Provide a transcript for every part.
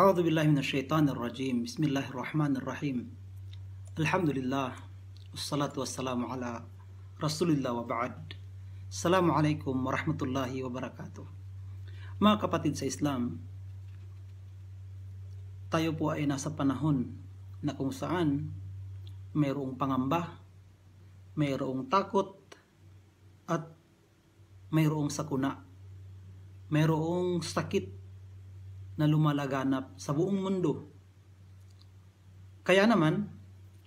أعوذ بالله من الشيطان الرجيم بسم الله الرحمن الرحيم الحمد لله والصلاة والسلام على رسول الله وبعد Assalamu alaikum warahmatullahi wabarakatuh Mga kapatid sa Islam Tayo po ay nasa panahon na kung saan mayroong pangamba mayroong takot at mayroong sakuna mayroong sakit na lumalaganap sa buong mundo. Kaya naman,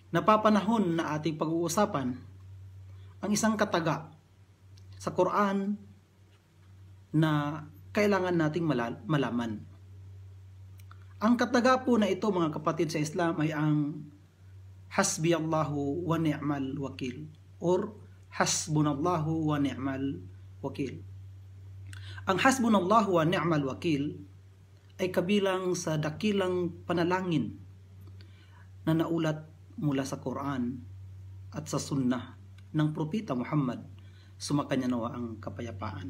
napapanahon na ating pag-uusapan ang isang kataga sa Quran na kailangan nating malaman. Ang kataga po na ito mga kapatid sa Islam ay ang Hasbi Allahu wa ni'mal wakil or Hasbunallahu wa ni'mal wakil. Ang Hasbunallahu wa ni'mal wakil ay kabilang sa dakilang panalangin na naulat mula sa Quran at sa sunnah ng propeta Muhammad sumakanya nawa ang kapayapaan.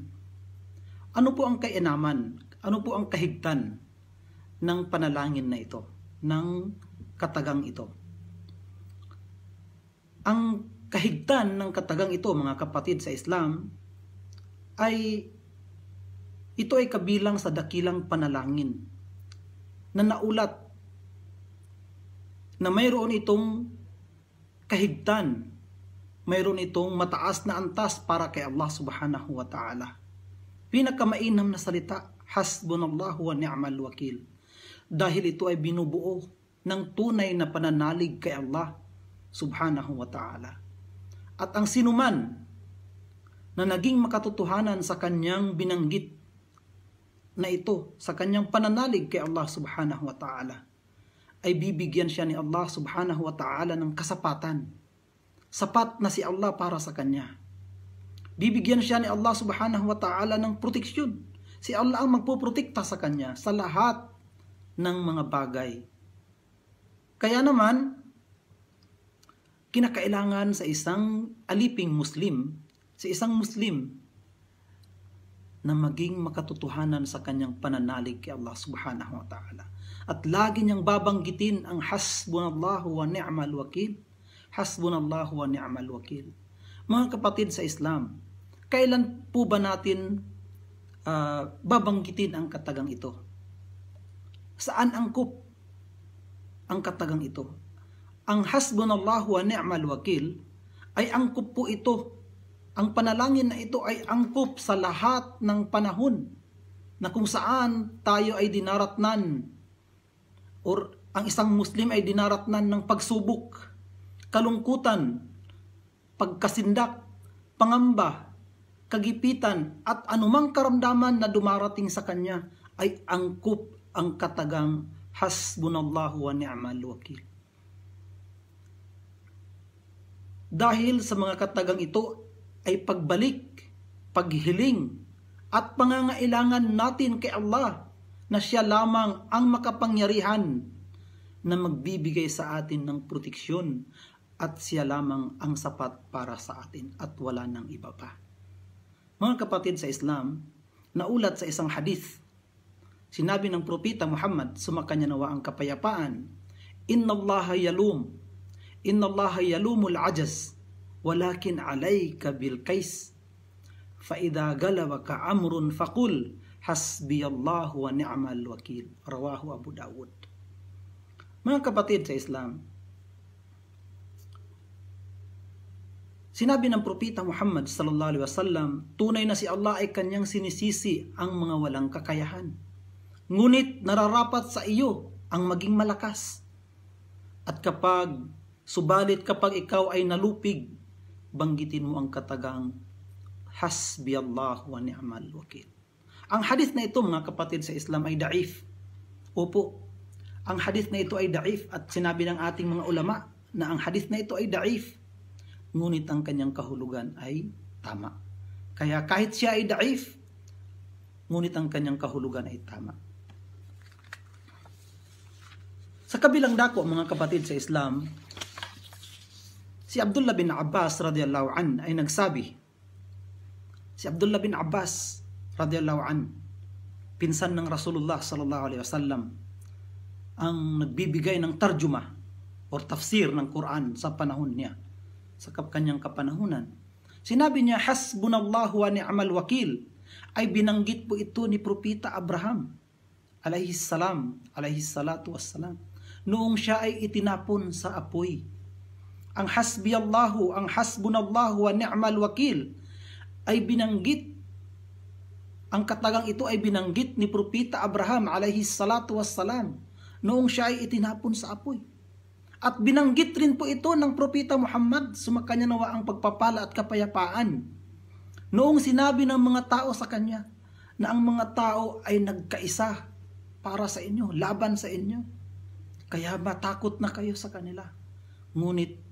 Ano po ang kainaman, ano po ang kahigtan ng panalangin na ito, ng katagang ito? Ang kahigtan ng katagang ito mga kapatid sa Islam ay ito ay kabilang sa dakilang panalangin na naulat na mayroon itong kahigtan, mayroon itong mataas na antas para kay Allah subhanahu wa ta'ala. Pinakamainam na salita, hasbunallahu wa ni'mal wakil. Dahil ito ay binubuo ng tunay na pananalig kay Allah subhanahu wa ta'ala. At ang sinuman na naging makatotohanan sa kanyang binanggit na ito sa kanyang pananalig kay Allah subhanahu wa ta'ala ay bibigyan siya ni Allah subhanahu wa ta'ala ng kasapatan. Sapat na si Allah para sa kanya. Bibigyan siya ni Allah subhanahu wa ta'ala ng proteksyon. Si Allah ang magpoprotekta sa kanya sa lahat ng mga bagay. Kaya naman, kinakailangan sa isang aliping Muslim, sa isang Muslim na maging makatotohanan sa kanyang pananalig kay Allah subhanahu wa ta'ala. At lagi niyang babanggitin ang hasbunallahu wa ni'mal wakil. Hasbunallahu wa ni'mal wakil. Mga kapatid sa Islam, kailan po ba natin uh, babanggitin ang katagang ito? Saan angkop ang katagang ito? Ang hasbunallahu wa ni'mal wakil ay angkop po ito ang panalangin na ito ay angkop sa lahat ng panahon na kung saan tayo ay dinaratnan or ang isang Muslim ay dinaratnan ng pagsubok, kalungkutan, pagkasindak, pangamba, kagipitan at anumang karamdaman na dumarating sa kanya ay angkop ang katagang hasbunallahu wa ni'mal wakil. Dahil sa mga katagang ito ay pagbalik, paghiling, at pangangailangan natin kay Allah na siya lamang ang makapangyarihan na magbibigay sa atin ng proteksyon at siya lamang ang sapat para sa atin at wala ng iba pa. Mga kapatid sa Islam, naulat sa isang hadith. Sinabi ng propeta Muhammad, sumakanya nawa ang kapayapaan, Inna Allah yalum, Inna Allah yalumul ajas, walakin alayka bil qais fa idha galabaka amrun faqul hasbiyallahu wa ni'mal wakil rawahu Abu Dawud mga kapatid sa Islam Sinabi ng propeta Muhammad sallallahu alaihi wasallam, tunay na si Allah ay kanyang sinisisi ang mga walang kakayahan. Ngunit nararapat sa iyo ang maging malakas. At kapag subalit kapag ikaw ay nalupig banggitin mo ang katagang hasbi Allah wa ni'mal wakil. Ang hadith na ito mga kapatid sa Islam ay da'if. Opo, ang hadith na ito ay da'if at sinabi ng ating mga ulama na ang hadith na ito ay da'if. Ngunit ang kanyang kahulugan ay tama. Kaya kahit siya ay da'if, ngunit ang kanyang kahulugan ay tama. Sa kabilang dako mga kapatid sa Islam, Si Abdullah bin Abbas radiyallahu an ay nagsabi, si Abdullah bin Abbas radiyallahu an, pinsan ng Rasulullah sallallahu alaihi wasallam, ang nagbibigay ng tarjuma or tafsir ng Quran sa panahon niya, sa kanyang kapanahunan. Sinabi niya, Hasbunallahu wa ni'mal wakil, ay binanggit po ito ni propeta Abraham alayhi salam, alayhi salatu wassalam, noong siya ay itinapon sa apoy ang hasbi Allahu, ang hasbunallahu wa ni'mal wakil ay binanggit ang katagang ito ay binanggit ni Propeta Abraham alayhi salatu wassalam noong siya ay itinapon sa apoy. At binanggit rin po ito ng Propeta Muhammad sumakanya nawa ang pagpapala at kapayapaan noong sinabi ng mga tao sa kanya na ang mga tao ay nagkaisa para sa inyo, laban sa inyo. Kaya matakot na kayo sa kanila. Ngunit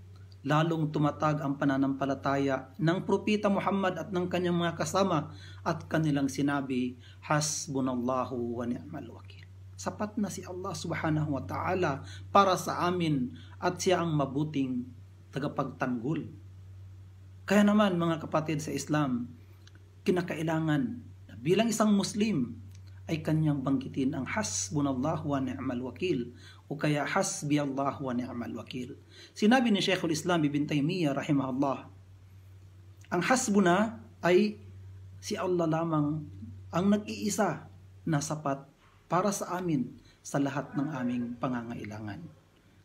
lalong tumatag ang pananampalataya ng propeta Muhammad at ng kanyang mga kasama at kanilang sinabi, Hasbunallahu wa ni'mal wakil. Sapat na si Allah subhanahu wa ta'ala para sa amin at siya ang mabuting tagapagtanggol. Kaya naman mga kapatid sa Islam, kinakailangan bilang isang Muslim ay kanyang banggitin ang hasbunallahu wa ni'mal wakil o kaya hasbi Allah wa ni'mal wakil. Sinabi ni Sheikhul Islam Ibn Taymiyyah rahimahullah, ang hasbuna ay si Allah lamang ang nag-iisa na sapat para sa amin sa lahat ng aming pangangailangan.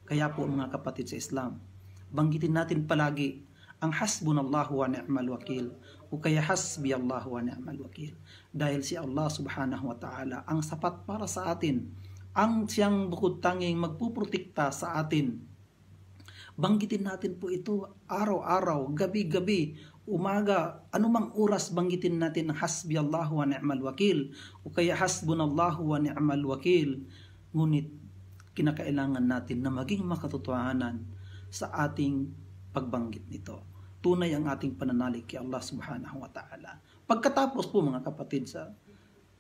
Kaya po mga kapatid sa Islam, banggitin natin palagi ang hasbunallahu wa ni'mal wakil o kaya hasbi Allahu wa ni'mal wakil. Dahil si Allah subhanahu wa ta'ala ang sapat para sa atin, ang siyang bukod tanging magpuprotekta sa atin. Banggitin natin po ito araw-araw, gabi-gabi, umaga, anumang oras banggitin natin ang hasbi Allahu wa ni'mal wakil o kaya hasbunallahu wa ni'mal wakil. Ngunit kinakailangan natin na maging makatotohanan sa ating pagbanggit nito. Tunay ang ating pananalig kay Allah subhanahu wa ta'ala. Pagkatapos po mga kapatid sa,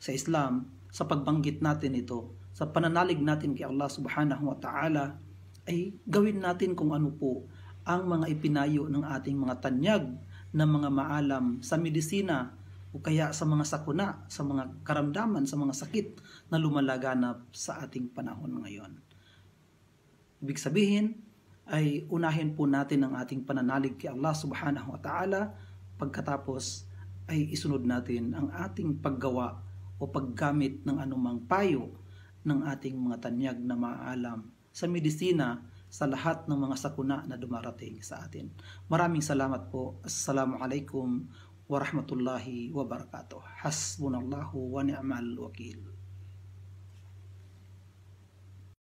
sa Islam, sa pagbanggit natin ito, sa pananalig natin kay Allah subhanahu wa ta'ala, ay gawin natin kung ano po ang mga ipinayo ng ating mga tanyag na mga maalam sa medisina o kaya sa mga sakuna, sa mga karamdaman, sa mga sakit na lumalaganap sa ating panahon ngayon. Ibig sabihin, ay unahin po natin ang ating pananalig kay Allah subhanahu wa ta'ala pagkatapos ay isunod natin ang ating paggawa o paggamit ng anumang payo ng ating mga tanyag na maalam sa medisina sa lahat ng mga sakuna na dumarating sa atin. Maraming salamat po. Assalamualaikum warahmatullahi wabarakatuh. Hasbunallahu wa ni'mal wakil.